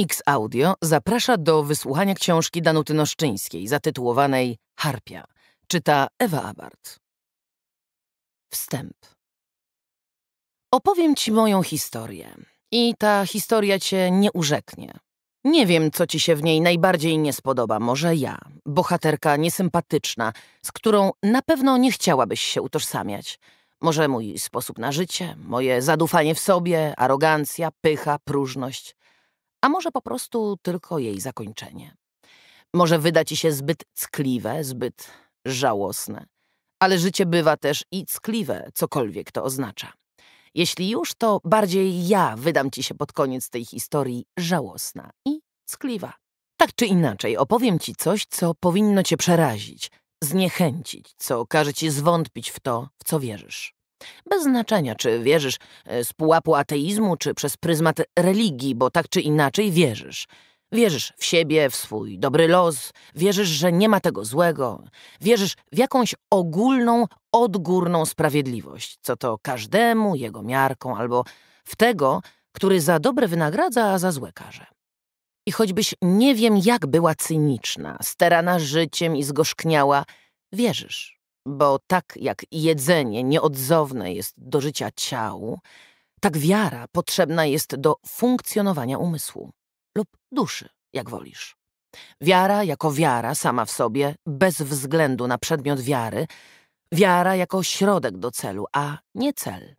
X Audio zaprasza do wysłuchania książki Danuty Noszczyńskiej zatytułowanej Harpia. Czyta Ewa Abart. Wstęp. Opowiem ci moją historię i ta historia cię nie urzeknie. Nie wiem, co ci się w niej najbardziej nie spodoba. Może ja, bohaterka niesympatyczna, z którą na pewno nie chciałabyś się utożsamiać. Może mój sposób na życie, moje zadufanie w sobie, arogancja, pycha, próżność a może po prostu tylko jej zakończenie. Może wyda ci się zbyt ckliwe, zbyt żałosne, ale życie bywa też i ckliwe, cokolwiek to oznacza. Jeśli już, to bardziej ja wydam ci się pod koniec tej historii żałosna i ckliwa. Tak czy inaczej, opowiem ci coś, co powinno cię przerazić, zniechęcić, co każe ci zwątpić w to, w co wierzysz. Bez znaczenia, czy wierzysz e, z pułapu ateizmu, czy przez pryzmat religii, bo tak czy inaczej wierzysz. Wierzysz w siebie, w swój dobry los, wierzysz, że nie ma tego złego, wierzysz w jakąś ogólną, odgórną sprawiedliwość, co to każdemu jego miarką, albo w tego, który za dobre wynagradza, a za złe karze. I choćbyś nie wiem, jak była cyniczna, sterana życiem i zgorzkniała, wierzysz. Bo tak jak jedzenie nieodzowne jest do życia ciału, tak wiara potrzebna jest do funkcjonowania umysłu lub duszy, jak wolisz. Wiara jako wiara sama w sobie, bez względu na przedmiot wiary, wiara jako środek do celu, a nie cel.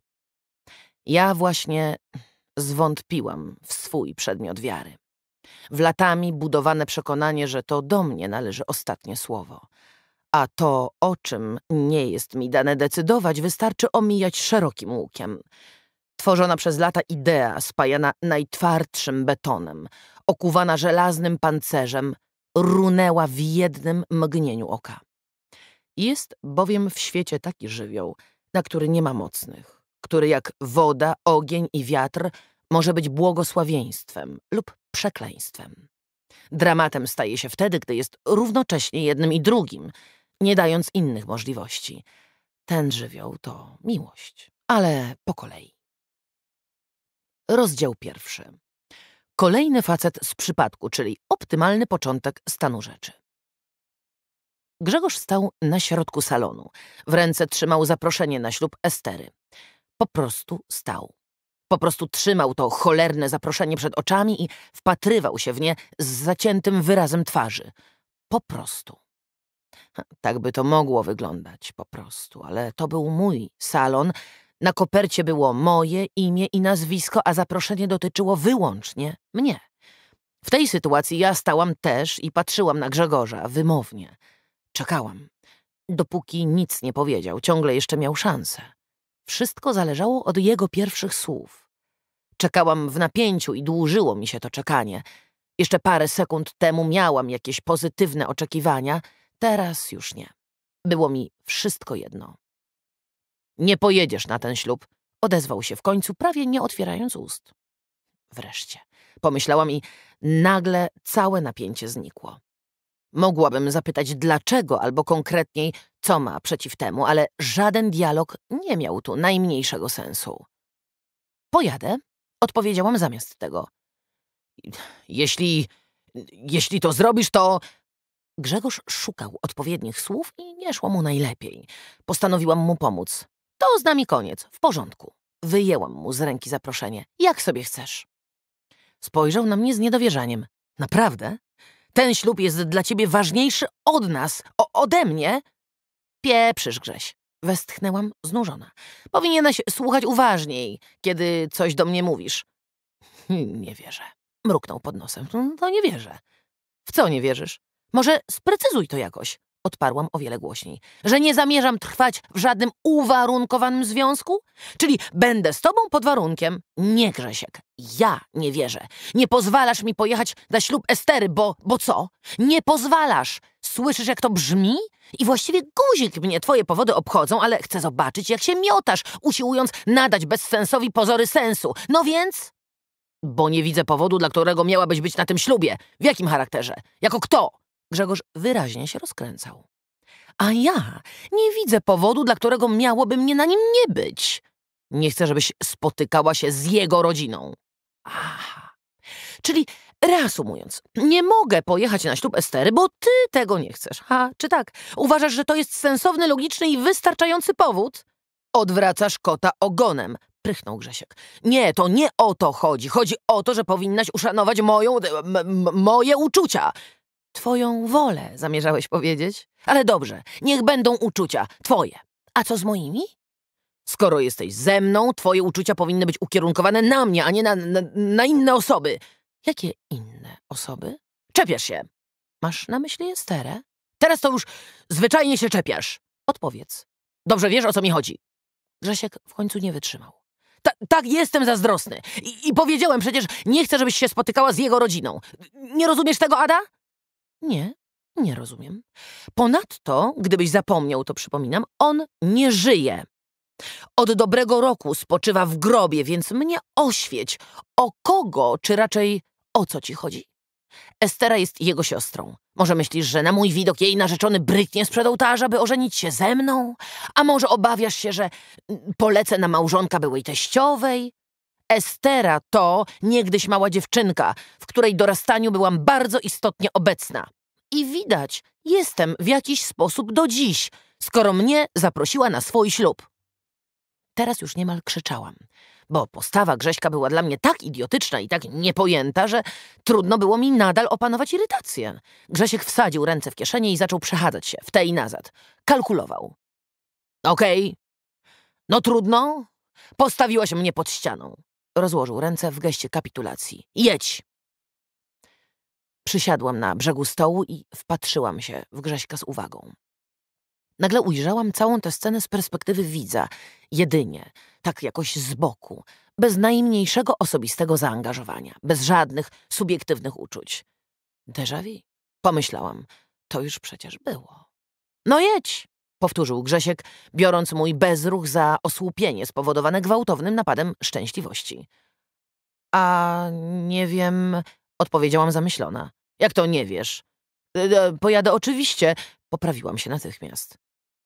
Ja właśnie zwątpiłam w swój przedmiot wiary. W latami budowane przekonanie, że to do mnie należy ostatnie słowo – a to, o czym nie jest mi dane decydować, wystarczy omijać szerokim łukiem. Tworzona przez lata idea, spajana najtwardszym betonem, okuwana żelaznym pancerzem, runęła w jednym mgnieniu oka. Jest bowiem w świecie taki żywioł, na który nie ma mocnych, który jak woda, ogień i wiatr może być błogosławieństwem lub przekleństwem. Dramatem staje się wtedy, gdy jest równocześnie jednym i drugim, nie dając innych możliwości. Ten żywioł to miłość, ale po kolei. Rozdział pierwszy. Kolejny facet z przypadku, czyli optymalny początek stanu rzeczy. Grzegorz stał na środku salonu. W ręce trzymał zaproszenie na ślub Estery. Po prostu stał. Po prostu trzymał to cholerne zaproszenie przed oczami i wpatrywał się w nie z zaciętym wyrazem twarzy. Po prostu. Tak by to mogło wyglądać po prostu, ale to był mój salon. Na kopercie było moje imię i nazwisko, a zaproszenie dotyczyło wyłącznie mnie. W tej sytuacji ja stałam też i patrzyłam na Grzegorza wymownie. Czekałam, dopóki nic nie powiedział, ciągle jeszcze miał szansę. Wszystko zależało od jego pierwszych słów. Czekałam w napięciu i dłużyło mi się to czekanie. Jeszcze parę sekund temu miałam jakieś pozytywne oczekiwania – Teraz już nie. Było mi wszystko jedno. Nie pojedziesz na ten ślub, odezwał się w końcu, prawie nie otwierając ust. Wreszcie, pomyślałam i nagle całe napięcie znikło. Mogłabym zapytać dlaczego, albo konkretniej, co ma przeciw temu, ale żaden dialog nie miał tu najmniejszego sensu. Pojadę, odpowiedziałam zamiast tego. Jeśli. jeśli to zrobisz, to. Grzegorz szukał odpowiednich słów i nie szło mu najlepiej. Postanowiłam mu pomóc. To z nami koniec, w porządku. Wyjęłam mu z ręki zaproszenie. Jak sobie chcesz. Spojrzał na mnie z niedowierzaniem. Naprawdę? Ten ślub jest dla ciebie ważniejszy od nas, o, ode mnie? Pieprzysz, Grześ. Westchnęłam znużona. Powinieneś słuchać uważniej, kiedy coś do mnie mówisz. Nie wierzę. Mruknął pod nosem. No, to nie wierzę. W co nie wierzysz? Może sprecyzuj to jakoś, odparłam o wiele głośniej, że nie zamierzam trwać w żadnym uwarunkowanym związku? Czyli będę z tobą pod warunkiem. Nie, Grzesiek, ja nie wierzę. Nie pozwalasz mi pojechać na ślub Estery, bo, bo co? Nie pozwalasz! Słyszysz, jak to brzmi? I właściwie guzik mnie twoje powody obchodzą, ale chcę zobaczyć, jak się miotasz, usiłując nadać bezsensowi pozory sensu. No więc... Bo nie widzę powodu, dla którego miałabyś być na tym ślubie. W jakim charakterze? Jako kto? Grzegorz wyraźnie się rozkręcał. A ja nie widzę powodu, dla którego miałoby mnie na nim nie być. Nie chcę, żebyś spotykała się z jego rodziną. Aha. Czyli reasumując, nie mogę pojechać na ślub Estery, bo ty tego nie chcesz. A czy tak? Uważasz, że to jest sensowny, logiczny i wystarczający powód? Odwracasz kota ogonem, prychnął Grzesiek. Nie, to nie o to chodzi. Chodzi o to, że powinnaś uszanować moją, moje uczucia. Twoją wolę, zamierzałeś powiedzieć? Ale dobrze, niech będą uczucia, twoje. A co z moimi? Skoro jesteś ze mną, twoje uczucia powinny być ukierunkowane na mnie, a nie na, na, na inne osoby. Jakie inne osoby? Czepiasz się. Masz na myśli Esterę? Teraz to już zwyczajnie się czepiasz. Odpowiedz. Dobrze wiesz, o co mi chodzi. Grzesiek w końcu nie wytrzymał. Ta, tak, jestem zazdrosny. I, I powiedziałem przecież, nie chcę, żebyś się spotykała z jego rodziną. Nie rozumiesz tego, Ada? Nie, nie rozumiem. Ponadto, gdybyś zapomniał, to przypominam, on nie żyje. Od dobrego roku spoczywa w grobie, więc mnie oświeć, o kogo, czy raczej o co ci chodzi? Estera jest jego siostrą. Może myślisz, że na mój widok jej narzeczony bryknie sprzed ołtarza, by ożenić się ze mną? A może obawiasz się, że mm, polecę na małżonka byłej teściowej? Estera to niegdyś mała dziewczynka, w której dorastaniu byłam bardzo istotnie obecna. I widać, jestem w jakiś sposób do dziś, skoro mnie zaprosiła na swój ślub. Teraz już niemal krzyczałam, bo postawa Grześka była dla mnie tak idiotyczna i tak niepojęta, że trudno było mi nadal opanować irytację. Grzesiek wsadził ręce w kieszenie i zaczął przechadzać się, w tej i nazad. Kalkulował. Okej. Okay. No trudno. Postawiłaś mnie pod ścianą. Rozłożył ręce w geście kapitulacji. Jedź! Przysiadłam na brzegu stołu i wpatrzyłam się w Grześka z uwagą. Nagle ujrzałam całą tę scenę z perspektywy widza, jedynie, tak jakoś z boku, bez najmniejszego osobistego zaangażowania, bez żadnych subiektywnych uczuć. Déjà vu? Pomyślałam, to już przecież było. No jedź! powtórzył Grzesiek, biorąc mój bezruch za osłupienie spowodowane gwałtownym napadem szczęśliwości. A nie wiem, odpowiedziałam zamyślona. Jak to nie wiesz? E, e, pojadę oczywiście, poprawiłam się natychmiast.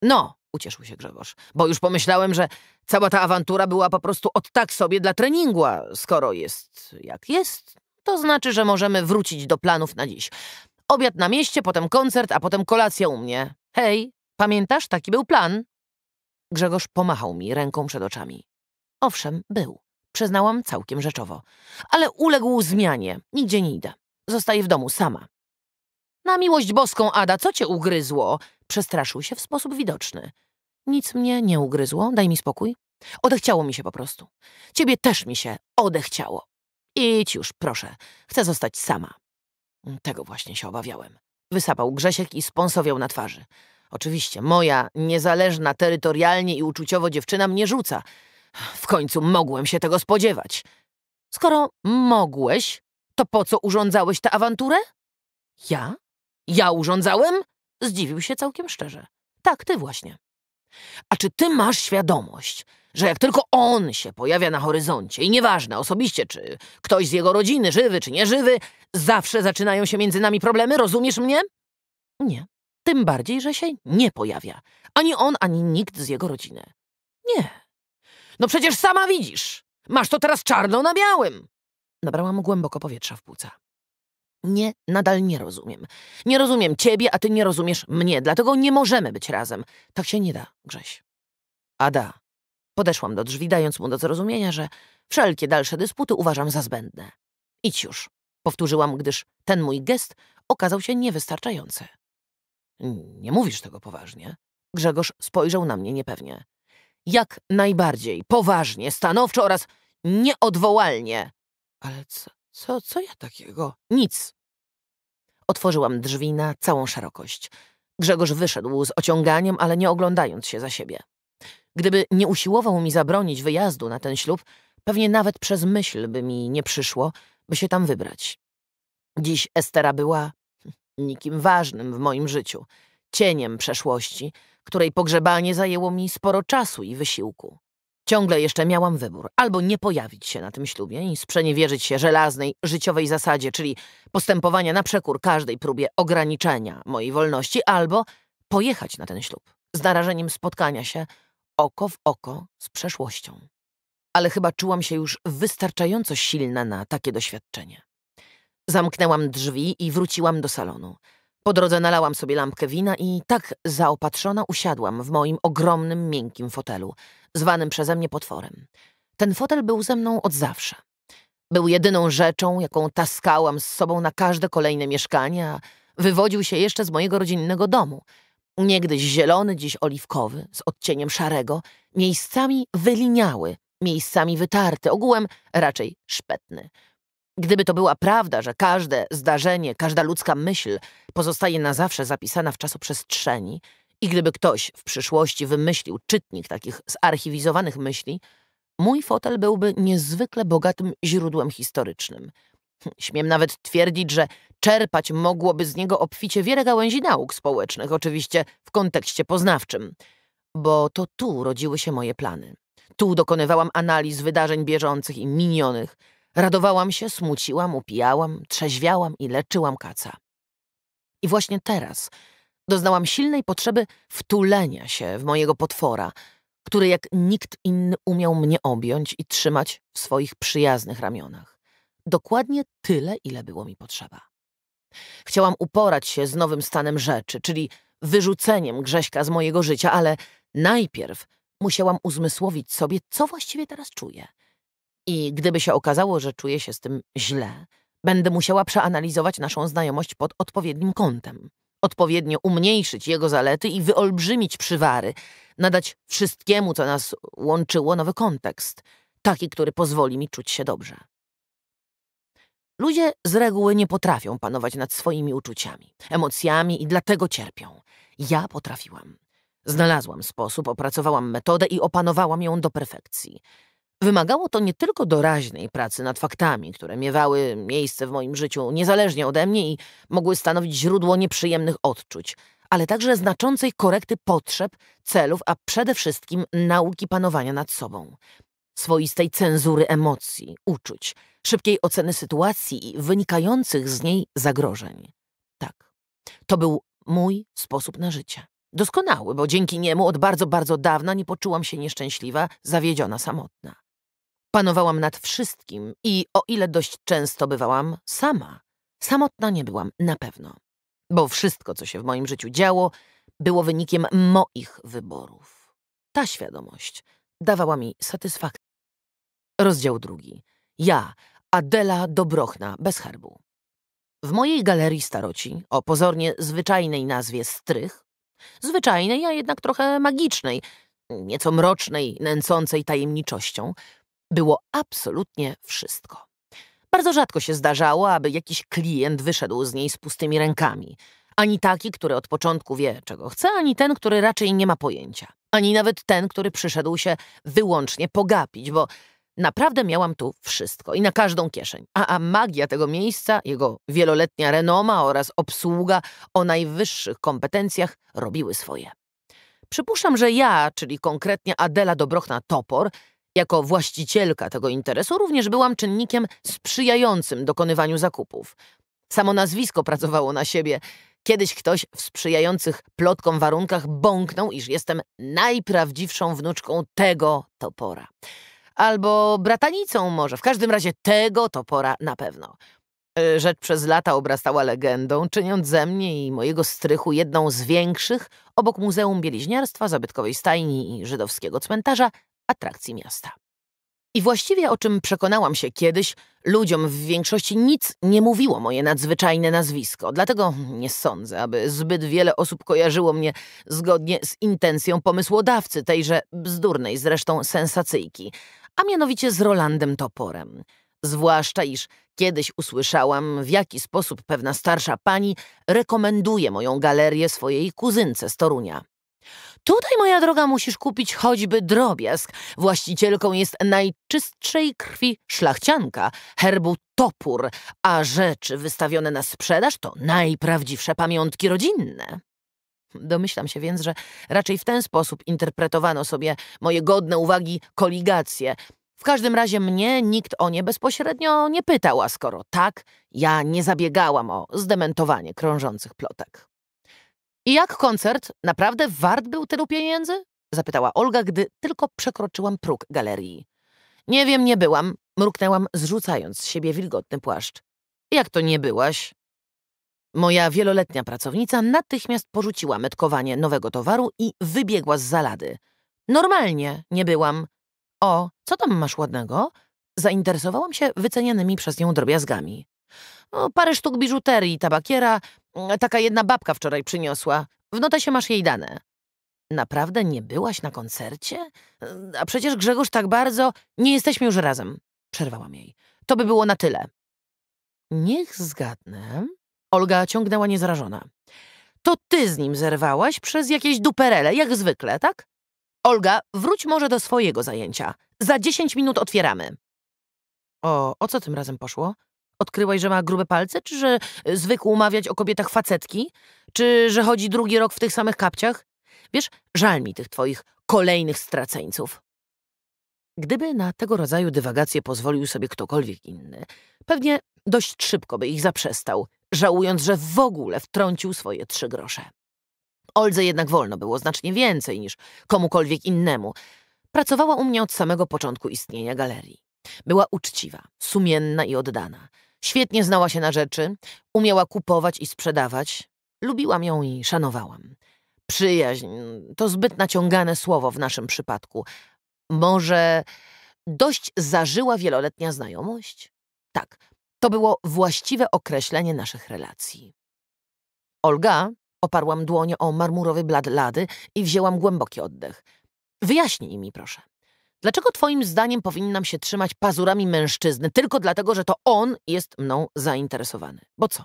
No, ucieszył się Grzegorz, bo już pomyślałem, że cała ta awantura była po prostu od tak sobie dla treningu, a skoro jest jak jest, to znaczy, że możemy wrócić do planów na dziś. Obiad na mieście, potem koncert, a potem kolacja u mnie. Hej! Pamiętasz, taki był plan? Grzegorz pomachał mi ręką przed oczami. Owszem, był. Przyznałam całkiem rzeczowo. Ale uległ zmianie. Nigdzie nie idę. Zostaję w domu sama. Na miłość boską, Ada, co cię ugryzło? Przestraszył się w sposób widoczny. Nic mnie nie ugryzło, daj mi spokój. Odechciało mi się po prostu. Ciebie też mi się odechciało. Idź już, proszę. Chcę zostać sama. Tego właśnie się obawiałem. Wysapał Grzesiek i sponsowiał na twarzy. Oczywiście, moja niezależna terytorialnie i uczuciowo dziewczyna mnie rzuca. W końcu mogłem się tego spodziewać. Skoro mogłeś, to po co urządzałeś tę awanturę? Ja? Ja urządzałem? Zdziwił się całkiem szczerze. Tak, ty właśnie. A czy ty masz świadomość, że jak tylko on się pojawia na horyzoncie i nieważne osobiście, czy ktoś z jego rodziny żywy czy nieżywy, zawsze zaczynają się między nami problemy, rozumiesz mnie? Nie, tym bardziej, że się nie pojawia. Ani on, ani nikt z jego rodziny. Nie. No przecież sama widzisz. Masz to teraz czarno na białym. Nabrałam głęboko powietrza w płuca. Nie, nadal nie rozumiem. Nie rozumiem ciebie, a ty nie rozumiesz mnie, dlatego nie możemy być razem. Tak się nie da, Grześ. Ada. Podeszłam do drzwi, dając mu do zrozumienia, że wszelkie dalsze dysputy uważam za zbędne. Idź już, powtórzyłam, gdyż ten mój gest okazał się niewystarczający. Nie mówisz tego poważnie. Grzegorz spojrzał na mnie niepewnie. Jak najbardziej, poważnie, stanowczo oraz nieodwołalnie. Ale co, co, co ja takiego? Nic. Otworzyłam drzwi na całą szerokość. Grzegorz wyszedł z ociąganiem, ale nie oglądając się za siebie. Gdyby nie usiłował mi zabronić wyjazdu na ten ślub, pewnie nawet przez myśl by mi nie przyszło, by się tam wybrać. Dziś Estera była nikim ważnym w moim życiu, cieniem przeszłości, której pogrzebanie zajęło mi sporo czasu i wysiłku. Ciągle jeszcze miałam wybór albo nie pojawić się na tym ślubie i sprzeniewierzyć się żelaznej, życiowej zasadzie, czyli postępowania na przekór każdej próbie ograniczenia mojej wolności, albo pojechać na ten ślub z narażeniem spotkania się oko w oko z przeszłością. Ale chyba czułam się już wystarczająco silna na takie doświadczenie. Zamknęłam drzwi i wróciłam do salonu. Po drodze nalałam sobie lampkę wina i tak zaopatrzona usiadłam w moim ogromnym, miękkim fotelu, zwanym przeze mnie potworem. Ten fotel był ze mną od zawsze. Był jedyną rzeczą, jaką taskałam z sobą na każde kolejne mieszkanie, a wywodził się jeszcze z mojego rodzinnego domu. Niegdyś zielony, dziś oliwkowy, z odcieniem szarego, miejscami wyliniały, miejscami wytarty, ogółem raczej szpetny. Gdyby to była prawda, że każde zdarzenie, każda ludzka myśl pozostaje na zawsze zapisana w czasoprzestrzeni, i gdyby ktoś w przyszłości wymyślił czytnik takich zarchiwizowanych myśli, mój fotel byłby niezwykle bogatym źródłem historycznym. Hm, śmiem nawet twierdzić, że czerpać mogłoby z niego obficie wiele gałęzi nauk społecznych, oczywiście w kontekście poznawczym, bo to tu rodziły się moje plany. Tu dokonywałam analiz wydarzeń bieżących i minionych, Radowałam się, smuciłam, upijałam, trzeźwiałam i leczyłam kaca. I właśnie teraz doznałam silnej potrzeby wtulenia się w mojego potwora, który jak nikt inny umiał mnie objąć i trzymać w swoich przyjaznych ramionach. Dokładnie tyle, ile było mi potrzeba. Chciałam uporać się z nowym stanem rzeczy, czyli wyrzuceniem Grześka z mojego życia, ale najpierw musiałam uzmysłowić sobie, co właściwie teraz czuję – i gdyby się okazało, że czuję się z tym źle, będę musiała przeanalizować naszą znajomość pod odpowiednim kątem. Odpowiednio umniejszyć jego zalety i wyolbrzymić przywary, nadać wszystkiemu, co nas łączyło, nowy kontekst, taki, który pozwoli mi czuć się dobrze. Ludzie z reguły nie potrafią panować nad swoimi uczuciami, emocjami i dlatego cierpią. Ja potrafiłam. Znalazłam sposób, opracowałam metodę i opanowałam ją do perfekcji. Wymagało to nie tylko doraźnej pracy nad faktami, które miewały miejsce w moim życiu niezależnie ode mnie i mogły stanowić źródło nieprzyjemnych odczuć, ale także znaczącej korekty potrzeb, celów, a przede wszystkim nauki panowania nad sobą. Swoistej cenzury emocji, uczuć, szybkiej oceny sytuacji i wynikających z niej zagrożeń. Tak, to był mój sposób na życie. Doskonały, bo dzięki niemu od bardzo, bardzo dawna nie poczułam się nieszczęśliwa, zawiedziona, samotna. Panowałam nad wszystkim i o ile dość często bywałam sama, samotna nie byłam na pewno, bo wszystko, co się w moim życiu działo, było wynikiem moich wyborów. Ta świadomość dawała mi satysfakcję. Rozdział drugi. Ja, Adela Dobrochna, bez herbu. W mojej galerii staroci, o pozornie zwyczajnej nazwie Strych, zwyczajnej, a jednak trochę magicznej, nieco mrocznej, nęcącej tajemniczością, było absolutnie wszystko. Bardzo rzadko się zdarzało, aby jakiś klient wyszedł z niej z pustymi rękami. Ani taki, który od początku wie, czego chce, ani ten, który raczej nie ma pojęcia. Ani nawet ten, który przyszedł się wyłącznie pogapić, bo Naprawdę miałam tu wszystko i na każdą kieszeń. A, a magia tego miejsca, jego wieloletnia renoma oraz obsługa o najwyższych kompetencjach robiły swoje. Przypuszczam, że ja, czyli konkretnie Adela Dobrochna Topor, jako właścicielka tego interesu również byłam czynnikiem sprzyjającym dokonywaniu zakupów. Samo nazwisko pracowało na siebie. Kiedyś ktoś w sprzyjających plotkom warunkach bąknął, iż jestem najprawdziwszą wnuczką tego topora. Albo bratanicą może, w każdym razie tego topora na pewno. E, rzecz przez lata obrastała legendą, czyniąc ze mnie i mojego strychu jedną z większych, obok Muzeum Bieliźniarstwa, Zabytkowej Stajni i Żydowskiego Cmentarza, atrakcji miasta. I właściwie o czym przekonałam się kiedyś, ludziom w większości nic nie mówiło moje nadzwyczajne nazwisko, dlatego nie sądzę, aby zbyt wiele osób kojarzyło mnie zgodnie z intencją pomysłodawcy tejże bzdurnej zresztą sensacyjki, a mianowicie z Rolandem Toporem. Zwłaszcza iż kiedyś usłyszałam, w jaki sposób pewna starsza pani rekomenduje moją galerię swojej kuzynce z Torunia. Tutaj, moja droga, musisz kupić choćby drobiazg. Właścicielką jest najczystszej krwi szlachcianka, herbu topór, a rzeczy wystawione na sprzedaż to najprawdziwsze pamiątki rodzinne. Domyślam się więc, że raczej w ten sposób interpretowano sobie moje godne uwagi koligacje. W każdym razie mnie nikt o nie bezpośrednio nie pytał, a skoro tak, ja nie zabiegałam o zdementowanie krążących plotek. I jak koncert naprawdę wart był tylu pieniędzy? Zapytała Olga, gdy tylko przekroczyłam próg galerii. Nie wiem, nie byłam, mruknęłam, zrzucając z siebie wilgotny płaszcz. Jak to nie byłaś? Moja wieloletnia pracownica natychmiast porzuciła metkowanie nowego towaru i wybiegła z zalady. Normalnie nie byłam. O, co tam masz ładnego? Zainteresowałam się wycenianymi przez nią drobiazgami. O, parę sztuk biżuterii, tabakiera, Taka jedna babka wczoraj przyniosła. W notesie masz jej dane. Naprawdę nie byłaś na koncercie? A przecież Grzegorz tak bardzo... Nie jesteśmy już razem. Przerwałam jej. To by było na tyle. Niech zgadnę. Olga ciągnęła niezrażona. To ty z nim zerwałaś przez jakieś duperele, jak zwykle, tak? Olga, wróć może do swojego zajęcia. Za dziesięć minut otwieramy. O, o co tym razem poszło? odkryłaś, że ma grube palce? Czy że e, zwykł umawiać o kobietach facetki? Czy że chodzi drugi rok w tych samych kapciach? Wiesz, żal mi tych twoich kolejnych straceńców. Gdyby na tego rodzaju dywagacje pozwolił sobie ktokolwiek inny, pewnie dość szybko by ich zaprzestał, żałując, że w ogóle wtrącił swoje trzy grosze. Oldze jednak wolno było znacznie więcej niż komukolwiek innemu. Pracowała u mnie od samego początku istnienia galerii. Była uczciwa, sumienna i oddana. Świetnie znała się na rzeczy, umiała kupować i sprzedawać. Lubiłam ją i szanowałam. Przyjaźń to zbyt naciągane słowo w naszym przypadku. Może dość zażyła wieloletnia znajomość? Tak, to było właściwe określenie naszych relacji. Olga, oparłam dłonie o marmurowy blad lady i wzięłam głęboki oddech. Wyjaśnij mi, proszę. Dlaczego Twoim zdaniem powinnam się trzymać pazurami mężczyzny tylko dlatego, że to on jest mną zainteresowany? Bo co?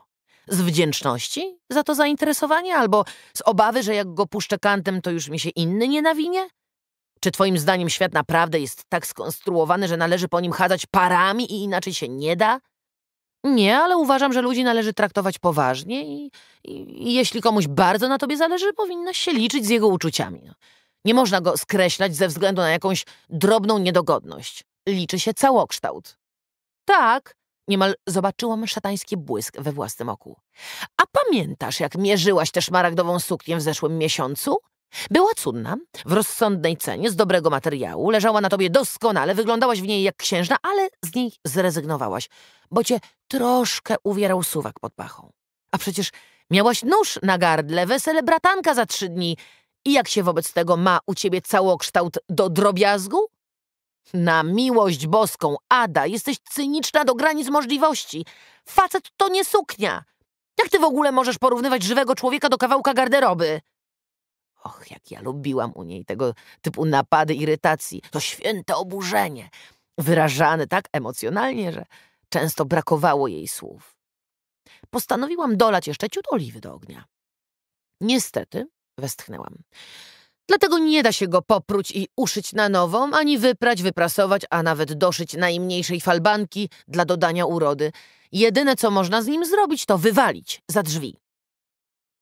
Z wdzięczności za to zainteresowanie albo z obawy, że jak go puszczę kantem, to już mi się inny nie nawinie? Czy Twoim zdaniem świat naprawdę jest tak skonstruowany, że należy po nim chadzać parami i inaczej się nie da? Nie, ale uważam, że ludzi należy traktować poważnie i, i, i jeśli komuś bardzo na tobie zależy, powinnaś się liczyć z jego uczuciami. No. Nie można go skreślać ze względu na jakąś drobną niedogodność. Liczy się całokształt. Tak, niemal zobaczyłam szatański błysk we własnym oku. A pamiętasz, jak mierzyłaś tę szmaragdową suknię w zeszłym miesiącu? Była cudna, w rozsądnej cenie, z dobrego materiału, leżała na tobie doskonale, wyglądałaś w niej jak księżna, ale z niej zrezygnowałaś, bo cię troszkę uwierał suwak pod pachą. A przecież miałaś nóż na gardle, wesele bratanka za trzy dni. I jak się wobec tego ma u ciebie całokształt do drobiazgu? Na miłość boską, Ada, jesteś cyniczna do granic możliwości. Facet to nie suknia. Jak ty w ogóle możesz porównywać żywego człowieka do kawałka garderoby? Och, jak ja lubiłam u niej tego typu napady irytacji. To święte oburzenie, wyrażane tak emocjonalnie, że często brakowało jej słów. Postanowiłam dolać jeszcze ciut oliwy do ognia. Niestety, westchnęłam. Dlatego nie da się go popróć i uszyć na nową, ani wyprać, wyprasować, a nawet doszyć najmniejszej falbanki dla dodania urody. Jedyne, co można z nim zrobić, to wywalić za drzwi.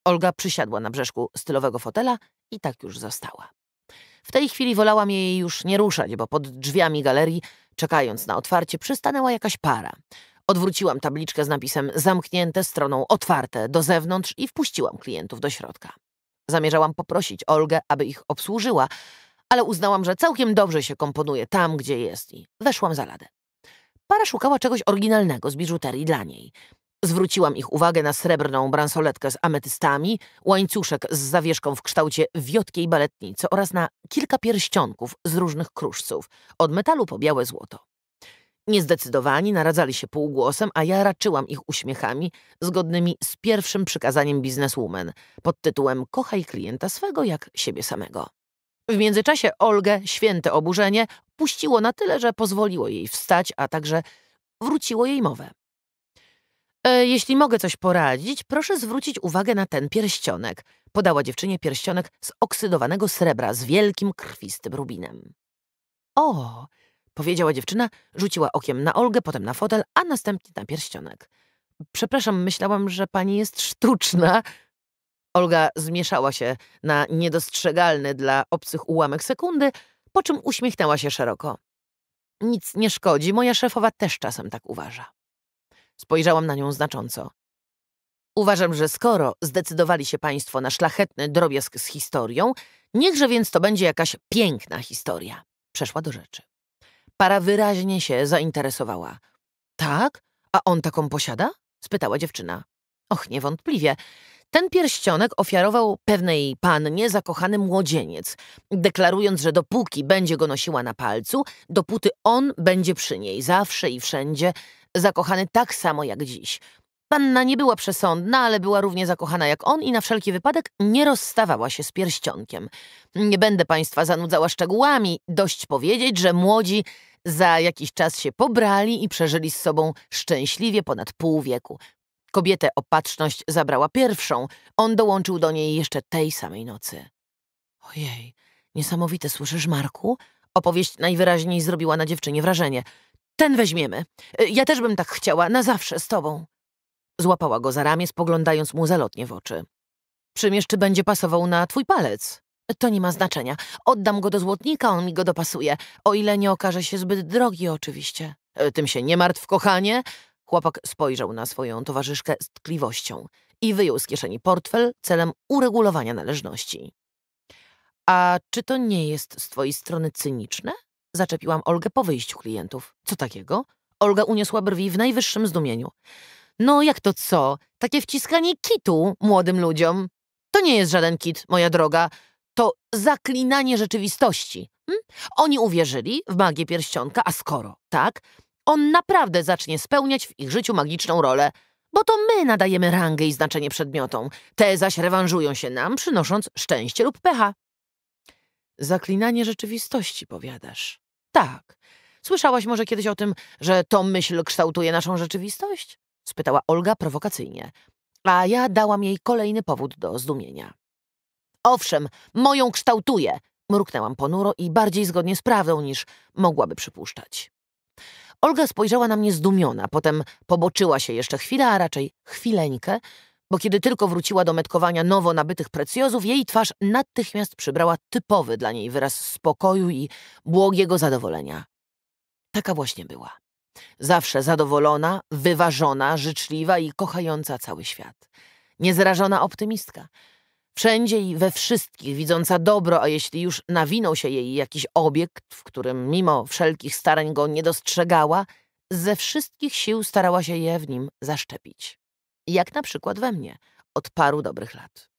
Olga przysiadła na brzeszku stylowego fotela i tak już została. W tej chwili wolałam jej już nie ruszać, bo pod drzwiami galerii, czekając na otwarcie, przystanęła jakaś para. Odwróciłam tabliczkę z napisem zamknięte stroną otwarte do zewnątrz i wpuściłam klientów do środka. Zamierzałam poprosić Olgę, aby ich obsłużyła, ale uznałam, że całkiem dobrze się komponuje tam, gdzie jest i weszłam za ladę. Para szukała czegoś oryginalnego z biżuterii dla niej. Zwróciłam ich uwagę na srebrną bransoletkę z ametystami, łańcuszek z zawieszką w kształcie wiotkiej baletnicy oraz na kilka pierścionków z różnych kruszców, od metalu po białe złoto. Niezdecydowani naradzali się półgłosem, a ja raczyłam ich uśmiechami, zgodnymi z pierwszym przykazaniem bizneswoman pod tytułem Kochaj klienta swego jak siebie samego. W międzyczasie Olgę święte oburzenie puściło na tyle, że pozwoliło jej wstać, a także wróciło jej mowę. E, jeśli mogę coś poradzić, proszę zwrócić uwagę na ten pierścionek. Podała dziewczynie pierścionek z oksydowanego srebra z wielkim krwistym rubinem. O, Powiedziała dziewczyna, rzuciła okiem na Olgę, potem na fotel, a następnie na pierścionek. Przepraszam, myślałam, że pani jest sztuczna. Olga zmieszała się na niedostrzegalny dla obcych ułamek sekundy, po czym uśmiechnęła się szeroko. Nic nie szkodzi, moja szefowa też czasem tak uważa. Spojrzałam na nią znacząco. Uważam, że skoro zdecydowali się Państwo na szlachetny drobiazg z historią, niechże więc to będzie jakaś piękna historia. Przeszła do rzeczy. Para wyraźnie się zainteresowała. Tak? A on taką posiada? spytała dziewczyna. Och, niewątpliwie. Ten pierścionek ofiarował pewnej pannie zakochany młodzieniec, deklarując, że dopóki będzie go nosiła na palcu, dopóty on będzie przy niej zawsze i wszędzie, zakochany tak samo jak dziś. Panna nie była przesądna, ale była równie zakochana jak on i na wszelki wypadek nie rozstawała się z pierścionkiem. Nie będę państwa zanudzała szczegółami, dość powiedzieć, że młodzi za jakiś czas się pobrali i przeżyli z sobą szczęśliwie ponad pół wieku. Kobietę opatrzność zabrała pierwszą, on dołączył do niej jeszcze tej samej nocy. Ojej, niesamowite, słyszysz, Marku? Opowieść najwyraźniej zrobiła na dziewczynie wrażenie. Ten weźmiemy. E, ja też bym tak chciała, na zawsze, z tobą. Złapała go za ramię, spoglądając mu zalotnie w oczy. Przymiesz, czy będzie pasował na twój palec? To nie ma znaczenia. Oddam go do złotnika, on mi go dopasuje. O ile nie okaże się zbyt drogi, oczywiście. E, tym się nie martw, kochanie. Chłopak spojrzał na swoją towarzyszkę z tkliwością i wyjął z kieszeni portfel celem uregulowania należności. A czy to nie jest z twojej strony cyniczne? Zaczepiłam Olgę po wyjściu klientów. Co takiego? Olga uniosła brwi w najwyższym zdumieniu. No jak to co? Takie wciskanie kitu młodym ludziom. To nie jest żaden kit, moja droga to zaklinanie rzeczywistości. Hm? Oni uwierzyli w magię pierścionka, a skoro, tak, on naprawdę zacznie spełniać w ich życiu magiczną rolę, bo to my nadajemy rangę i znaczenie przedmiotom. Te zaś rewanżują się nam, przynosząc szczęście lub pecha. Zaklinanie rzeczywistości, powiadasz. Tak. Słyszałaś może kiedyś o tym, że to myśl kształtuje naszą rzeczywistość? spytała Olga prowokacyjnie. A ja dałam jej kolejny powód do zdumienia. Owszem, moją kształtuje, mruknęłam ponuro i bardziej zgodnie z prawdą niż mogłaby przypuszczać. Olga spojrzała na mnie zdumiona, potem poboczyła się jeszcze chwilę, a raczej chwileńkę, bo kiedy tylko wróciła do metkowania nowo nabytych precjozów, jej twarz natychmiast przybrała typowy dla niej wyraz spokoju i błogiego zadowolenia. Taka właśnie była. Zawsze zadowolona, wyważona, życzliwa i kochająca cały świat. Niezrażona optymistka, Wszędzie i we wszystkich widząca dobro, a jeśli już nawinął się jej jakiś obiekt, w którym mimo wszelkich starań go nie dostrzegała, ze wszystkich sił starała się je w nim zaszczepić. Jak na przykład we mnie, od paru dobrych lat.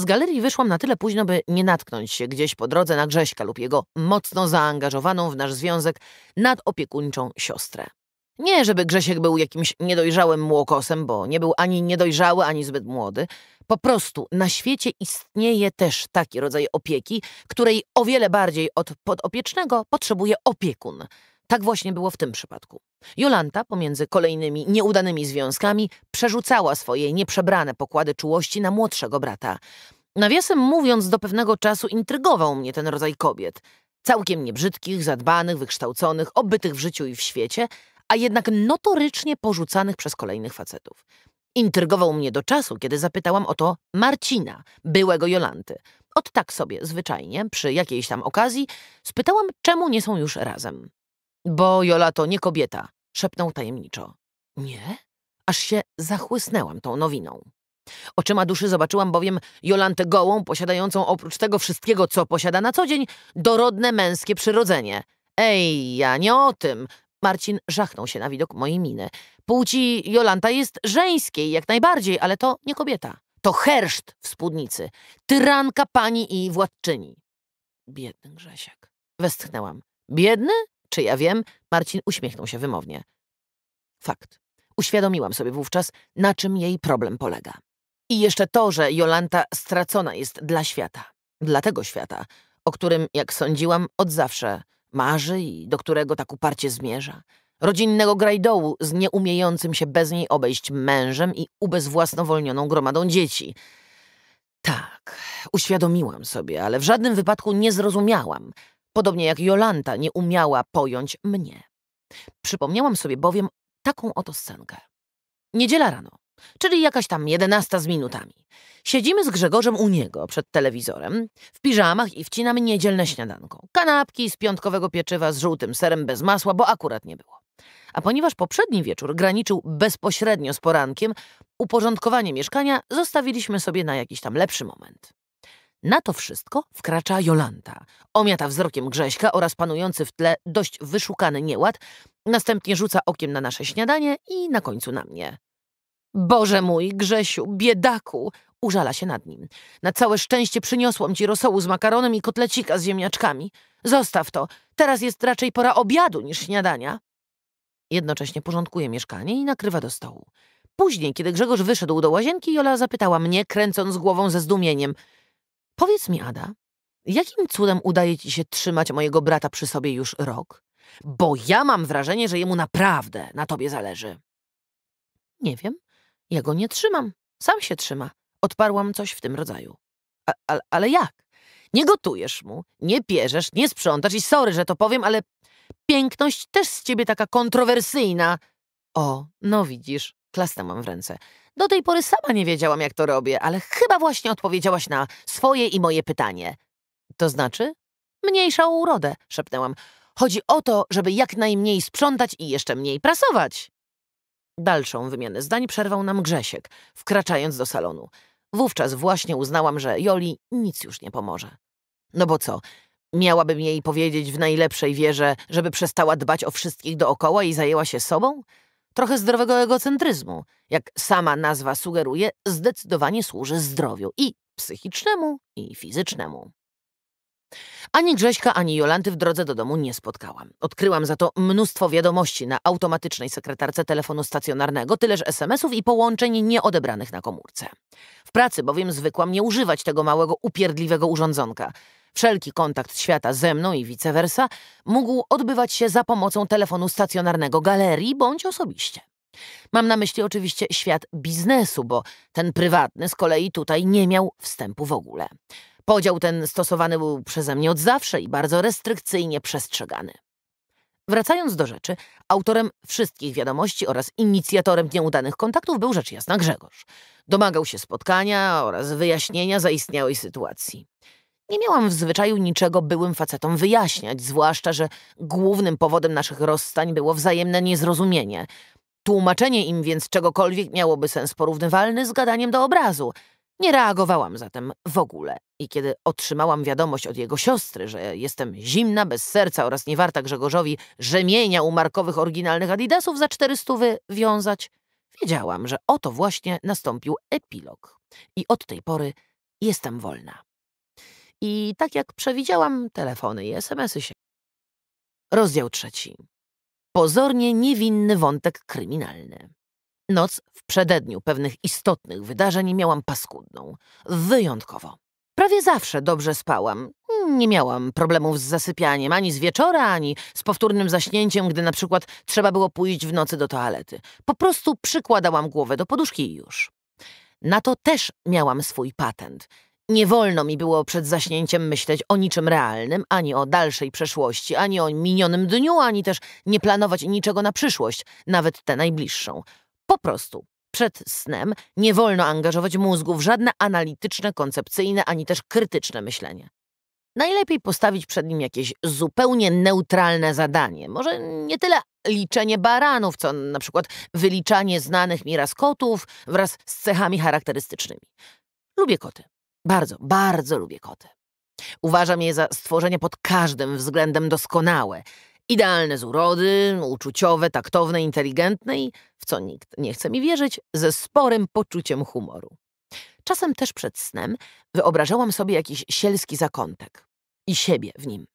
Z galerii wyszłam na tyle późno, by nie natknąć się gdzieś po drodze na Grześka lub jego mocno zaangażowaną w nasz związek nadopiekuńczą siostrę. Nie, żeby Grzesiek był jakimś niedojrzałym młokosem, bo nie był ani niedojrzały, ani zbyt młody. Po prostu na świecie istnieje też taki rodzaj opieki, której o wiele bardziej od podopiecznego potrzebuje opiekun. Tak właśnie było w tym przypadku. Jolanta pomiędzy kolejnymi nieudanymi związkami przerzucała swoje nieprzebrane pokłady czułości na młodszego brata. Nawiasem mówiąc, do pewnego czasu intrygował mnie ten rodzaj kobiet. Całkiem niebrzydkich, zadbanych, wykształconych, obytych w życiu i w świecie – a jednak notorycznie porzucanych przez kolejnych facetów. Intrygował mnie do czasu, kiedy zapytałam o to Marcina, byłego Jolanty. Od tak sobie, zwyczajnie, przy jakiejś tam okazji, spytałam, czemu nie są już razem. Bo Jola to nie kobieta, szepnął tajemniczo. Nie? Aż się zachłysnęłam tą nowiną. Oczyma duszy zobaczyłam bowiem Jolantę gołą, posiadającą oprócz tego wszystkiego, co posiada na co dzień, dorodne męskie przyrodzenie. Ej, ja nie o tym, Marcin żachnął się na widok mojej miny. Płci Jolanta jest żeńskiej, jak najbardziej, ale to nie kobieta. To herszt w spódnicy. Tyranka pani i władczyni. Biedny Grzesiek. Westchnęłam. Biedny? Czy ja wiem? Marcin uśmiechnął się wymownie. Fakt. Uświadomiłam sobie wówczas, na czym jej problem polega. I jeszcze to, że Jolanta stracona jest dla świata. Dla tego świata, o którym, jak sądziłam, od zawsze marzy i do którego tak uparcie zmierza. Rodzinnego grajdołu z nieumiejącym się bez niej obejść mężem i ubezwłasnowolnioną gromadą dzieci. Tak, uświadomiłam sobie, ale w żadnym wypadku nie zrozumiałam, podobnie jak Jolanta nie umiała pojąć mnie. Przypomniałam sobie bowiem taką oto scenkę. Niedziela rano czyli jakaś tam jedenasta z minutami. Siedzimy z Grzegorzem u niego przed telewizorem, w piżamach i wcinamy niedzielne śniadanko. Kanapki z piątkowego pieczywa z żółtym serem bez masła, bo akurat nie było. A ponieważ poprzedni wieczór graniczył bezpośrednio z porankiem, uporządkowanie mieszkania zostawiliśmy sobie na jakiś tam lepszy moment. Na to wszystko wkracza Jolanta. Omiata wzrokiem Grześka oraz panujący w tle dość wyszukany nieład, następnie rzuca okiem na nasze śniadanie i na końcu na mnie. Boże mój, Grzesiu, biedaku! Użala się nad nim. Na całe szczęście przyniosłam ci rosołu z makaronem i kotlecika z ziemniaczkami. Zostaw to. Teraz jest raczej pora obiadu niż śniadania. Jednocześnie porządkuje mieszkanie i nakrywa do stołu. Później, kiedy Grzegorz wyszedł do łazienki, Jola zapytała mnie, kręcąc głową ze zdumieniem. Powiedz mi, Ada, jakim cudem udaje ci się trzymać mojego brata przy sobie już rok? Bo ja mam wrażenie, że jemu naprawdę na tobie zależy. Nie wiem. Ja go nie trzymam, sam się trzyma. Odparłam coś w tym rodzaju. A, a, ale jak? Nie gotujesz mu, nie pierzesz, nie sprzątasz i sorry, że to powiem, ale piękność też z ciebie taka kontrowersyjna. O, no widzisz, klasnę mam w ręce. Do tej pory sama nie wiedziałam, jak to robię, ale chyba właśnie odpowiedziałaś na swoje i moje pytanie. To znaczy? Mniejsza o urodę, szepnęłam. Chodzi o to, żeby jak najmniej sprzątać i jeszcze mniej prasować. Dalszą wymianę zdań przerwał nam Grzesiek, wkraczając do salonu. Wówczas właśnie uznałam, że Joli nic już nie pomoże. No bo co? Miałabym jej powiedzieć w najlepszej wierze, żeby przestała dbać o wszystkich dookoła i zajęła się sobą? Trochę zdrowego egocentryzmu, jak sama nazwa sugeruje, zdecydowanie służy zdrowiu i psychicznemu, i fizycznemu. Ani Grześka, ani Jolanty w drodze do domu nie spotkałam. Odkryłam za to mnóstwo wiadomości na automatycznej sekretarce telefonu stacjonarnego, tyleż SMS-ów i połączeń nieodebranych na komórce. W pracy bowiem zwykłam nie używać tego małego, upierdliwego urządzonka. Wszelki kontakt świata ze mną i vice versa mógł odbywać się za pomocą telefonu stacjonarnego galerii bądź osobiście. Mam na myśli oczywiście świat biznesu, bo ten prywatny z kolei tutaj nie miał wstępu w ogóle. Podział ten stosowany był przeze mnie od zawsze i bardzo restrykcyjnie przestrzegany. Wracając do rzeczy, autorem wszystkich wiadomości oraz inicjatorem nieudanych kontaktów był rzecz jasna Grzegorz. Domagał się spotkania oraz wyjaśnienia zaistniałej sytuacji. Nie miałam w zwyczaju niczego byłym facetom wyjaśniać, zwłaszcza, że głównym powodem naszych rozstań było wzajemne niezrozumienie. Tłumaczenie im więc czegokolwiek miałoby sens porównywalny z gadaniem do obrazu – nie reagowałam zatem w ogóle i kiedy otrzymałam wiadomość od jego siostry, że jestem zimna, bez serca oraz niewarta Grzegorzowi rzemienia u markowych oryginalnych adidasów za czterystówy wiązać, wiedziałam, że oto właśnie nastąpił epilog i od tej pory jestem wolna. I tak jak przewidziałam, telefony i smsy się. Rozdział trzeci. Pozornie niewinny wątek kryminalny. Noc w przededniu pewnych istotnych wydarzeń miałam paskudną, wyjątkowo. Prawie zawsze dobrze spałam. Nie miałam problemów z zasypianiem ani z wieczora, ani z powtórnym zaśnięciem, gdy na przykład trzeba było pójść w nocy do toalety. Po prostu przykładałam głowę do poduszki i już. Na to też miałam swój patent. Nie wolno mi było przed zaśnięciem myśleć o niczym realnym, ani o dalszej przeszłości, ani o minionym dniu, ani też nie planować niczego na przyszłość, nawet tę najbliższą. Po prostu przed snem nie wolno angażować mózgu w żadne analityczne, koncepcyjne ani też krytyczne myślenie. Najlepiej postawić przed nim jakieś zupełnie neutralne zadanie. Może nie tyle liczenie baranów, co na przykład wyliczanie znanych mi raz kotów wraz z cechami charakterystycznymi. Lubię koty. Bardzo, bardzo lubię koty. Uważam je za stworzenie pod każdym względem doskonałe. Idealne z urody, uczuciowe, taktowne, inteligentne i, w co nikt nie chce mi wierzyć, ze sporym poczuciem humoru. Czasem też przed snem wyobrażałam sobie jakiś sielski zakątek i siebie w nim.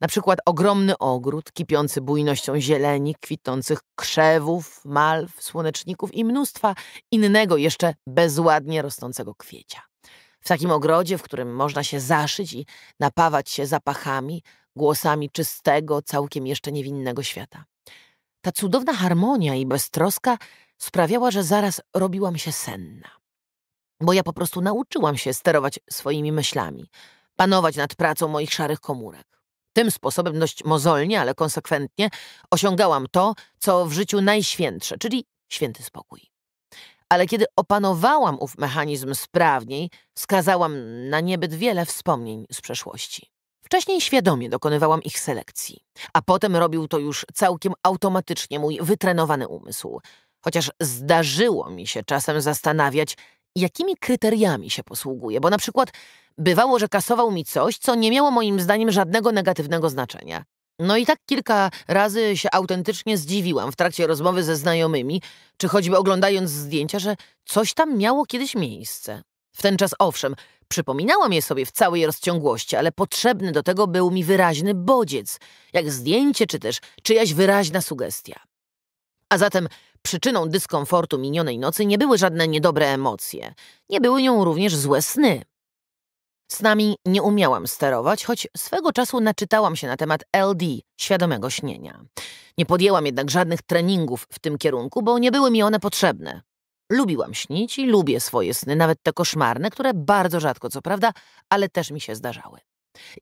Na przykład ogromny ogród kipiący bujnością zieleni, kwitnących krzewów, malw, słoneczników i mnóstwa innego jeszcze bezładnie rosnącego kwiecia. W takim ogrodzie, w którym można się zaszyć i napawać się zapachami, głosami czystego, całkiem jeszcze niewinnego świata. Ta cudowna harmonia i beztroska sprawiała, że zaraz robiłam się senna. Bo ja po prostu nauczyłam się sterować swoimi myślami, panować nad pracą moich szarych komórek. Tym sposobem dość mozolnie, ale konsekwentnie osiągałam to, co w życiu najświętsze, czyli święty spokój. Ale kiedy opanowałam ów mechanizm sprawniej, skazałam na niebyt wiele wspomnień z przeszłości. Wcześniej świadomie dokonywałam ich selekcji, a potem robił to już całkiem automatycznie mój wytrenowany umysł. Chociaż zdarzyło mi się czasem zastanawiać, jakimi kryteriami się posługuje, bo na przykład bywało, że kasował mi coś, co nie miało moim zdaniem żadnego negatywnego znaczenia. No i tak kilka razy się autentycznie zdziwiłam w trakcie rozmowy ze znajomymi, czy choćby oglądając zdjęcia, że coś tam miało kiedyś miejsce. W ten czas owszem, przypominałam je sobie w całej rozciągłości, ale potrzebny do tego był mi wyraźny bodziec, jak zdjęcie czy też czyjaś wyraźna sugestia. A zatem przyczyną dyskomfortu minionej nocy nie były żadne niedobre emocje, nie były nią również złe sny. Snami nie umiałam sterować, choć swego czasu naczytałam się na temat LD, świadomego śnienia. Nie podjęłam jednak żadnych treningów w tym kierunku, bo nie były mi one potrzebne. Lubiłam śnić i lubię swoje sny, nawet te koszmarne, które bardzo rzadko, co prawda, ale też mi się zdarzały.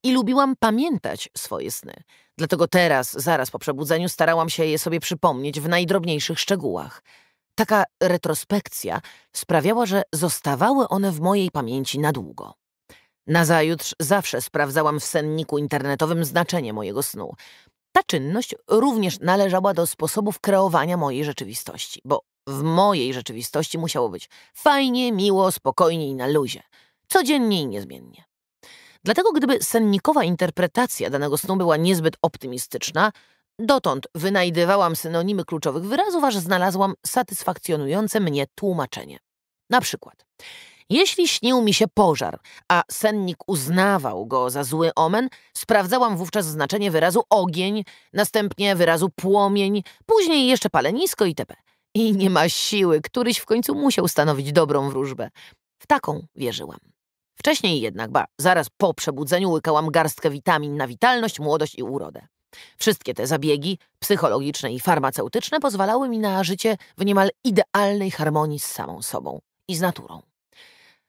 I lubiłam pamiętać swoje sny. Dlatego teraz, zaraz po przebudzeniu, starałam się je sobie przypomnieć w najdrobniejszych szczegółach. Taka retrospekcja sprawiała, że zostawały one w mojej pamięci na długo. Nazajutrz zawsze sprawdzałam w senniku internetowym znaczenie mojego snu. Ta czynność również należała do sposobów kreowania mojej rzeczywistości, bo w mojej rzeczywistości musiało być fajnie, miło, spokojnie i na luzie, codziennie i niezmiennie. Dlatego gdyby sennikowa interpretacja danego snu była niezbyt optymistyczna, dotąd wynajdywałam synonimy kluczowych wyrazów, aż znalazłam satysfakcjonujące mnie tłumaczenie. Na przykład, jeśli śnił mi się pożar, a sennik uznawał go za zły omen, sprawdzałam wówczas znaczenie wyrazu ogień, następnie wyrazu płomień, później jeszcze palenisko itp. I nie ma siły, któryś w końcu musiał stanowić dobrą wróżbę. W taką wierzyłam. Wcześniej jednak, ba, zaraz po przebudzeniu łykałam garstkę witamin na witalność, młodość i urodę. Wszystkie te zabiegi, psychologiczne i farmaceutyczne, pozwalały mi na życie w niemal idealnej harmonii z samą sobą i z naturą.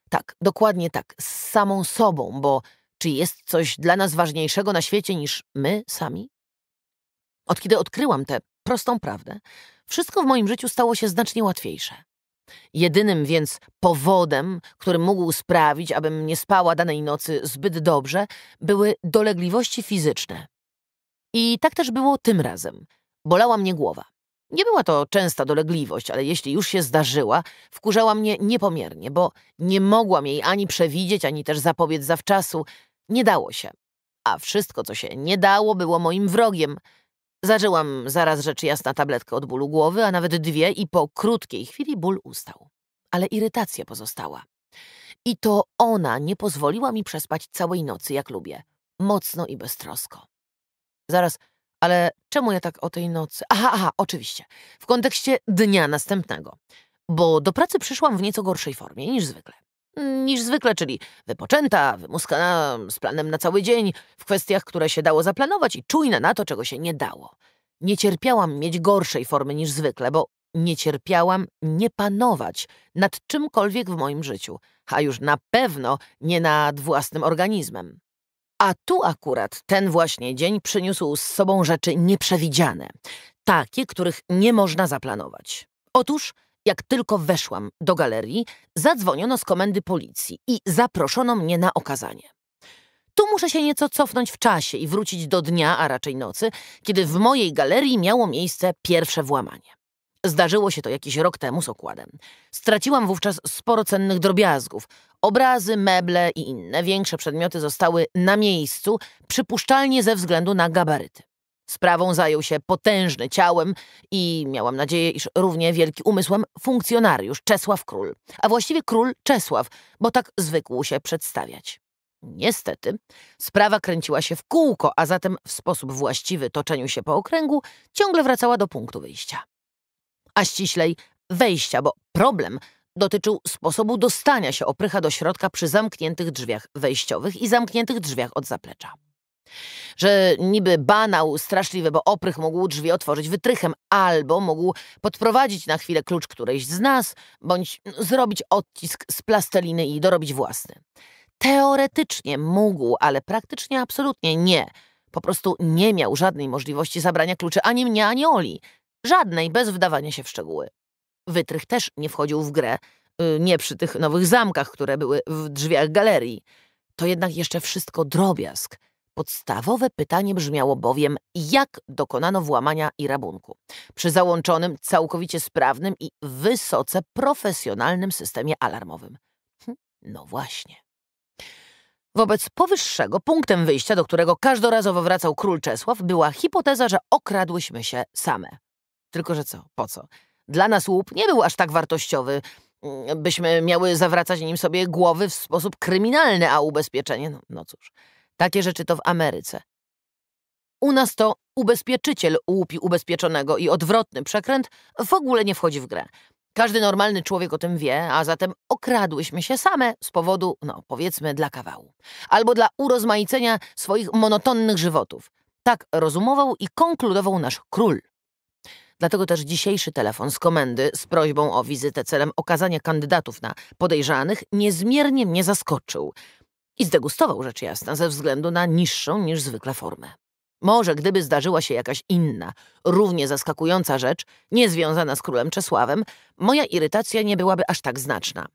Tak, dokładnie tak, z samą sobą, bo czy jest coś dla nas ważniejszego na świecie niż my sami? Od kiedy odkryłam tę prostą prawdę, wszystko w moim życiu stało się znacznie łatwiejsze. Jedynym więc powodem, który mógł sprawić, abym nie spała danej nocy zbyt dobrze, były dolegliwości fizyczne. I tak też było tym razem. Bolała mnie głowa. Nie była to częsta dolegliwość, ale jeśli już się zdarzyła, wkurzała mnie niepomiernie, bo nie mogłam jej ani przewidzieć, ani też zapobiec zawczasu. Nie dało się. A wszystko, co się nie dało, było moim wrogiem. Zażyłam zaraz rzecz jasna tabletkę od bólu głowy, a nawet dwie i po krótkiej chwili ból ustał. Ale irytacja pozostała. I to ona nie pozwoliła mi przespać całej nocy, jak lubię. Mocno i beztrosko. Zaraz ale czemu ja tak o tej nocy? Aha, aha, oczywiście. W kontekście dnia następnego. Bo do pracy przyszłam w nieco gorszej formie niż zwykle. Niż zwykle, czyli wypoczęta, wymuskana, z planem na cały dzień, w kwestiach, które się dało zaplanować i czujna na to, czego się nie dało. Nie cierpiałam mieć gorszej formy niż zwykle, bo nie cierpiałam nie panować nad czymkolwiek w moim życiu, a już na pewno nie nad własnym organizmem. A tu akurat ten właśnie dzień przyniósł z sobą rzeczy nieprzewidziane, takie, których nie można zaplanować. Otóż, jak tylko weszłam do galerii, zadzwoniono z komendy policji i zaproszono mnie na okazanie. Tu muszę się nieco cofnąć w czasie i wrócić do dnia, a raczej nocy, kiedy w mojej galerii miało miejsce pierwsze włamanie. Zdarzyło się to jakiś rok temu z okładem. Straciłam wówczas sporo cennych drobiazgów. Obrazy, meble i inne większe przedmioty zostały na miejscu, przypuszczalnie ze względu na gabaryty. Sprawą zajął się potężny ciałem i miałam nadzieję, iż równie wielki umysłem funkcjonariusz Czesław Król, a właściwie król Czesław, bo tak zwykł się przedstawiać. Niestety, sprawa kręciła się w kółko, a zatem w sposób właściwy toczeniu się po okręgu ciągle wracała do punktu wyjścia a ściślej wejścia, bo problem dotyczył sposobu dostania się oprycha do środka przy zamkniętych drzwiach wejściowych i zamkniętych drzwiach od zaplecza. Że niby banał straszliwy, bo oprych mógł drzwi otworzyć wytrychem, albo mógł podprowadzić na chwilę klucz którejś z nas, bądź no, zrobić odcisk z plasteliny i dorobić własny. Teoretycznie mógł, ale praktycznie absolutnie nie. Po prostu nie miał żadnej możliwości zabrania kluczy ani mnie, ani Oli. Żadnej, bez wdawania się w szczegóły. Wytrych też nie wchodził w grę, y, nie przy tych nowych zamkach, które były w drzwiach galerii. To jednak jeszcze wszystko drobiazg. Podstawowe pytanie brzmiało bowiem, jak dokonano włamania i rabunku przy załączonym, całkowicie sprawnym i wysoce profesjonalnym systemie alarmowym. Hm, no właśnie. Wobec powyższego punktem wyjścia, do którego każdorazowo wracał król Czesław, była hipoteza, że okradłyśmy się same. Tylko, że co? Po co? Dla nas łup nie był aż tak wartościowy, mm, byśmy miały zawracać nim sobie głowy w sposób kryminalny, a ubezpieczenie, no, no cóż, takie rzeczy to w Ameryce. U nas to ubezpieczyciel łupi ubezpieczonego i odwrotny przekręt w ogóle nie wchodzi w grę. Każdy normalny człowiek o tym wie, a zatem okradłyśmy się same z powodu, no powiedzmy, dla kawału. Albo dla urozmaicenia swoich monotonnych żywotów. Tak rozumował i konkludował nasz król. Dlatego też dzisiejszy telefon z komendy z prośbą o wizytę celem okazania kandydatów na podejrzanych niezmiernie mnie zaskoczył i zdegustował rzecz jasna ze względu na niższą niż zwykle formę. Może gdyby zdarzyła się jakaś inna, równie zaskakująca rzecz, niezwiązana z królem Czesławem, moja irytacja nie byłaby aż tak znaczna.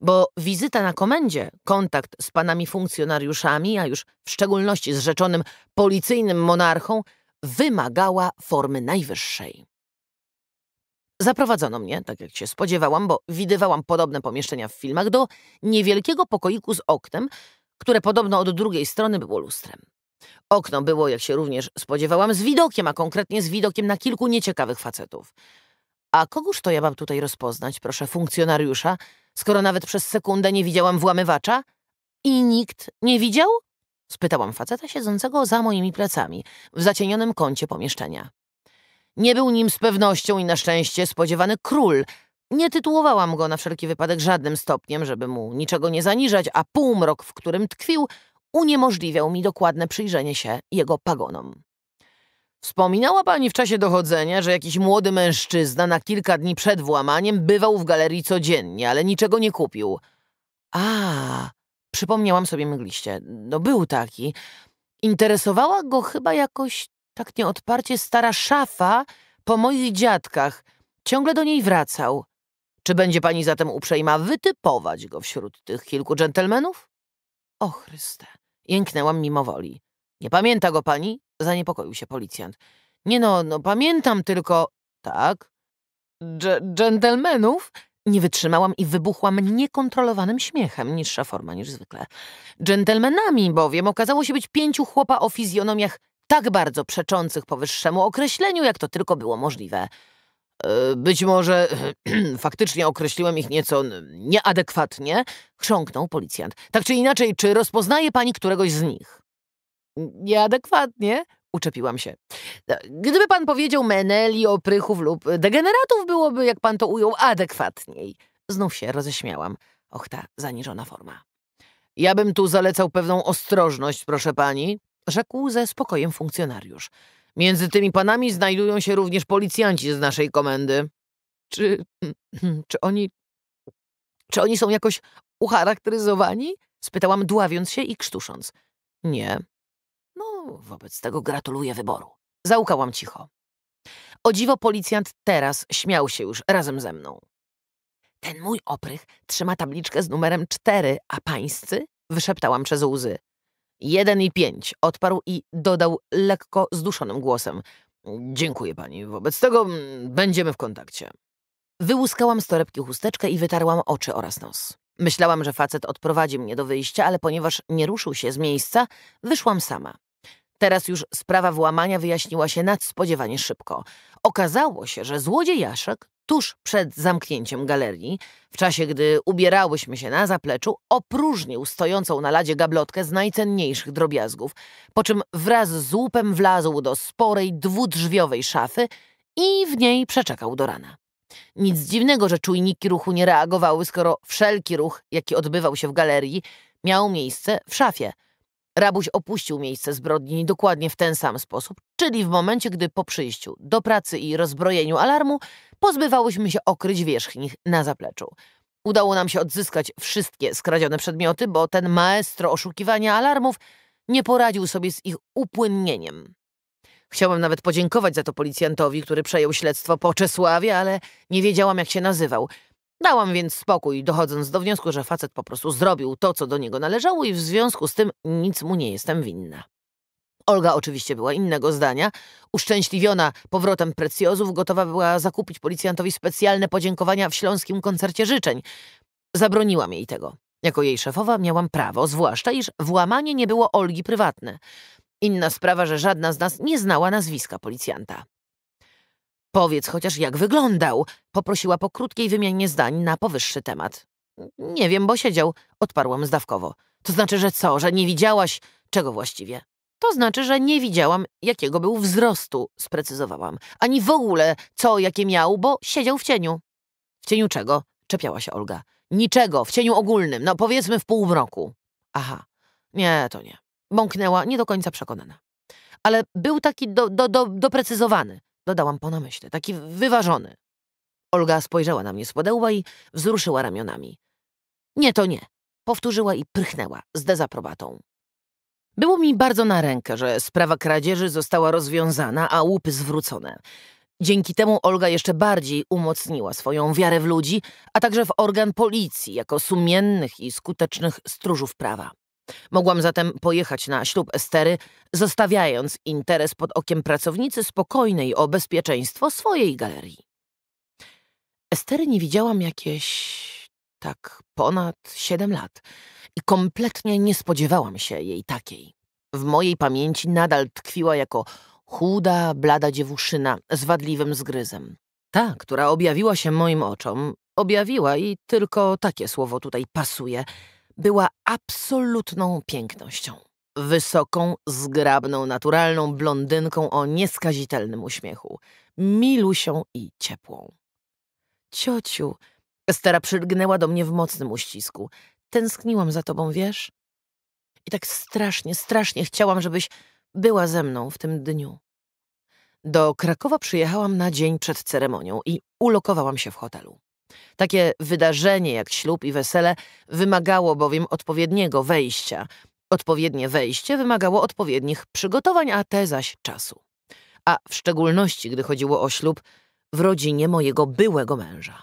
Bo wizyta na komendzie, kontakt z panami funkcjonariuszami, a już w szczególności z rzeczonym policyjnym monarchą, wymagała formy najwyższej. Zaprowadzono mnie, tak jak się spodziewałam, bo widywałam podobne pomieszczenia w filmach, do niewielkiego pokoiku z oknem, które podobno od drugiej strony było lustrem. Okno było, jak się również spodziewałam, z widokiem, a konkretnie z widokiem na kilku nieciekawych facetów. A kogóż to ja mam tutaj rozpoznać, proszę, funkcjonariusza, skoro nawet przez sekundę nie widziałam włamywacza? I nikt nie widział? Spytałam faceta siedzącego za moimi plecami, w zacienionym kącie pomieszczenia. Nie był nim z pewnością i na szczęście spodziewany król. Nie tytułowałam go na wszelki wypadek żadnym stopniem, żeby mu niczego nie zaniżać, a półmrok, w którym tkwił, uniemożliwiał mi dokładne przyjrzenie się jego pagonom. Wspominała pani w czasie dochodzenia, że jakiś młody mężczyzna na kilka dni przed włamaniem bywał w galerii codziennie, ale niczego nie kupił. A, przypomniałam sobie mgliście. No był taki. Interesowała go chyba jakoś tak nieodparcie stara szafa po moich dziadkach. Ciągle do niej wracał. Czy będzie pani zatem uprzejma wytypować go wśród tych kilku dżentelmenów? O Chryste, jęknęłam mimo woli. Nie pamięta go pani? Zaniepokoił się policjant. Nie no, no pamiętam tylko... Tak? dżentelmenów? Nie wytrzymałam i wybuchłam niekontrolowanym śmiechem, niższa forma niż zwykle. Dżentelmenami bowiem okazało się być pięciu chłopa o fizjonomiach tak bardzo przeczących powyższemu określeniu, jak to tylko było możliwe. E, być może faktycznie określiłem ich nieco nieadekwatnie, chrząknął policjant. Tak czy inaczej, czy rozpoznaje pani któregoś z nich? Nieadekwatnie? Uczepiłam się. E, gdyby pan powiedział meneli, oprychów lub degeneratów, byłoby, jak pan to ujął, adekwatniej. Znów się roześmiałam. Och, ta zaniżona forma. Ja bym tu zalecał pewną ostrożność, proszę pani, rzekł ze spokojem funkcjonariusz. Między tymi panami znajdują się również policjanci z naszej komendy. Czy, czy oni. Czy oni są jakoś ucharakteryzowani? spytałam, dławiąc się i krztusząc. Nie. No, wobec tego gratuluję wyboru. Zaukałam cicho. O dziwo policjant teraz śmiał się już razem ze mną. Ten mój oprych trzyma tabliczkę z numerem cztery, a pańscy? Wyszeptałam przez łzy. Jeden i pięć, odparł i dodał lekko zduszonym głosem. Dziękuję pani, wobec tego mm, będziemy w kontakcie. Wyłuskałam z torebki chusteczkę i wytarłam oczy oraz nos. Myślałam, że facet odprowadzi mnie do wyjścia, ale ponieważ nie ruszył się z miejsca, wyszłam sama. Teraz już sprawa włamania wyjaśniła się nadspodziewanie szybko. Okazało się, że złodziejaszek tuż przed zamknięciem galerii, w czasie gdy ubierałyśmy się na zapleczu, opróżnił stojącą na ladzie gablotkę z najcenniejszych drobiazgów, po czym wraz z łupem wlazł do sporej, dwudrzwiowej szafy i w niej przeczekał do rana. Nic dziwnego, że czujniki ruchu nie reagowały, skoro wszelki ruch, jaki odbywał się w galerii, miał miejsce w szafie – Rabuś opuścił miejsce zbrodni dokładnie w ten sam sposób, czyli w momencie, gdy po przyjściu do pracy i rozbrojeniu alarmu pozbywałyśmy się okryć wierzchnich na zapleczu. Udało nam się odzyskać wszystkie skradzione przedmioty, bo ten maestro oszukiwania alarmów nie poradził sobie z ich upłynnieniem. Chciałem nawet podziękować za to policjantowi, który przejął śledztwo po Czesławie, ale nie wiedziałam, jak się nazywał – Dałam więc spokój, dochodząc do wniosku, że facet po prostu zrobił to, co do niego należało i w związku z tym nic mu nie jestem winna. Olga oczywiście była innego zdania. Uszczęśliwiona powrotem precjozów, gotowa była zakupić policjantowi specjalne podziękowania w śląskim koncercie życzeń. Zabroniłam jej tego. Jako jej szefowa miałam prawo, zwłaszcza iż włamanie nie było Olgi prywatne. Inna sprawa, że żadna z nas nie znała nazwiska policjanta. Powiedz chociaż, jak wyglądał. Poprosiła po krótkiej wymianie zdań na powyższy temat. Nie wiem, bo siedział, odparłam zdawkowo. To znaczy, że co, że nie widziałaś? Czego właściwie? To znaczy, że nie widziałam, jakiego był wzrostu, sprecyzowałam. Ani w ogóle, co, jakie miał, bo siedział w cieniu. W cieniu czego? Czepiała się Olga. Niczego, w cieniu ogólnym, no powiedzmy w półmroku. Aha, nie, to nie. Bąknęła, nie do końca przekonana. Ale był taki do, do, do, doprecyzowany. Dodałam po namyśle, taki wyważony. Olga spojrzała na mnie z podełba i wzruszyła ramionami. Nie, to nie. Powtórzyła i prychnęła z dezaprobatą. Było mi bardzo na rękę, że sprawa kradzieży została rozwiązana, a łupy zwrócone. Dzięki temu Olga jeszcze bardziej umocniła swoją wiarę w ludzi, a także w organ policji jako sumiennych i skutecznych stróżów prawa. Mogłam zatem pojechać na ślub Estery, zostawiając interes pod okiem pracownicy spokojnej o bezpieczeństwo swojej galerii. Estery nie widziałam jakieś tak ponad siedem lat i kompletnie nie spodziewałam się jej takiej. W mojej pamięci nadal tkwiła jako chuda, blada dziewuszyna z wadliwym zgryzem. Ta, która objawiła się moim oczom, objawiła i tylko takie słowo tutaj pasuje – była absolutną pięknością. Wysoką, zgrabną, naturalną blondynką o nieskazitelnym uśmiechu, milusią i ciepłą. Ciociu, Estera przylgnęła do mnie w mocnym uścisku. Tęskniłam za tobą, wiesz? I tak strasznie, strasznie chciałam, żebyś była ze mną w tym dniu. Do Krakowa przyjechałam na dzień przed ceremonią i ulokowałam się w hotelu. Takie wydarzenie jak ślub i wesele wymagało bowiem odpowiedniego wejścia. Odpowiednie wejście wymagało odpowiednich przygotowań, a te zaś czasu. A w szczególności, gdy chodziło o ślub w rodzinie mojego byłego męża.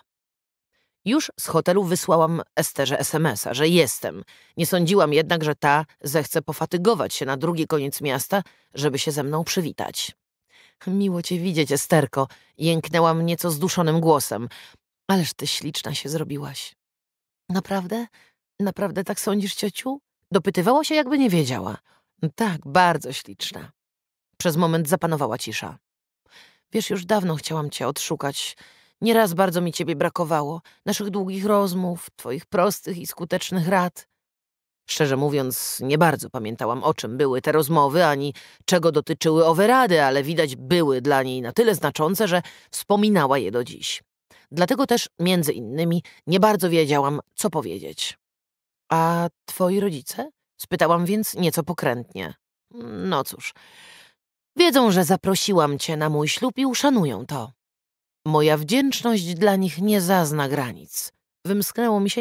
Już z hotelu wysłałam Esterze SMS-a, że jestem. Nie sądziłam jednak, że ta zechce pofatygować się na drugi koniec miasta, żeby się ze mną przywitać. Miło cię widzieć, Esterko, jęknęłam nieco zduszonym głosem. Ależ ty śliczna się zrobiłaś. Naprawdę? Naprawdę tak sądzisz, ciociu? Dopytywała się, jakby nie wiedziała. Tak, bardzo śliczna. Przez moment zapanowała cisza. Wiesz, już dawno chciałam cię odszukać. Nieraz bardzo mi ciebie brakowało, naszych długich rozmów, twoich prostych i skutecznych rad. Szczerze mówiąc, nie bardzo pamiętałam, o czym były te rozmowy, ani czego dotyczyły owe rady, ale widać były dla niej na tyle znaczące, że wspominała je do dziś. Dlatego też, między innymi, nie bardzo wiedziałam, co powiedzieć. A twoi rodzice? Spytałam więc nieco pokrętnie. No cóż, wiedzą, że zaprosiłam cię na mój ślub i uszanują to. Moja wdzięczność dla nich nie zazna granic. Wymsknęło mi się